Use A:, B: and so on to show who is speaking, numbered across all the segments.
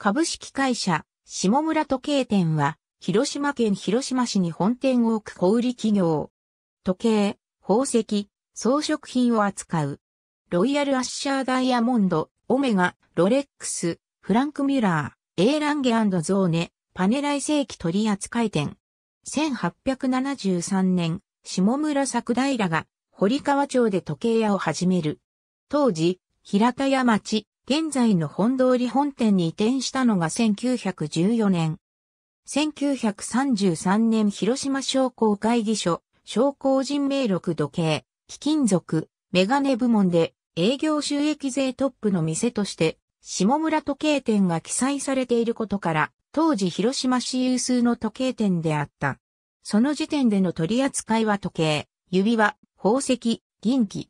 A: 株式会社、下村時計店は、広島県広島市に本店を置く小売企業。時計、宝石、装飾品を扱う。ロイヤルアッシャーダイヤモンド、オメガ、ロレックス、フランクミュラー、エーランゲゾーネ、パネライ世紀取扱店。1873年、下村作平が、堀川町で時計屋を始める。当時、平田屋町、現在の本通り本店に移転したのが1914年。1933年広島商工会議所、商工人名録時計、貴金属、メガネ部門で営業収益税トップの店として、下村時計店が記載されていることから、当時広島市有数の時計店であった。その時点での取り扱いは時計、指輪、宝石、銀器、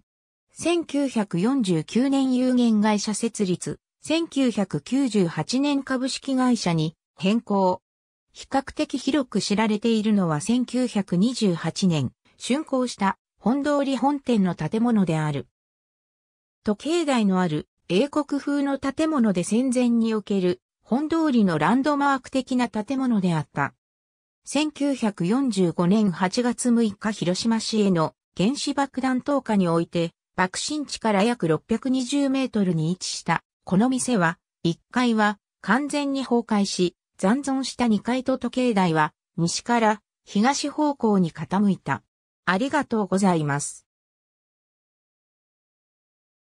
A: 1949年有限会社設立、1998年株式会社に変更。比較的広く知られているのは1928年、竣工した本通り本店の建物である。時計台のある英国風の建物で戦前における本通りのランドマーク的な建物であった。1945年8月6日広島市への原子爆弾投下において爆心地から約620メートルに位置した、この店は、1階は完全に崩壊し、残存した2階と時計台は、西から東方向に傾いた。ありがとうございます。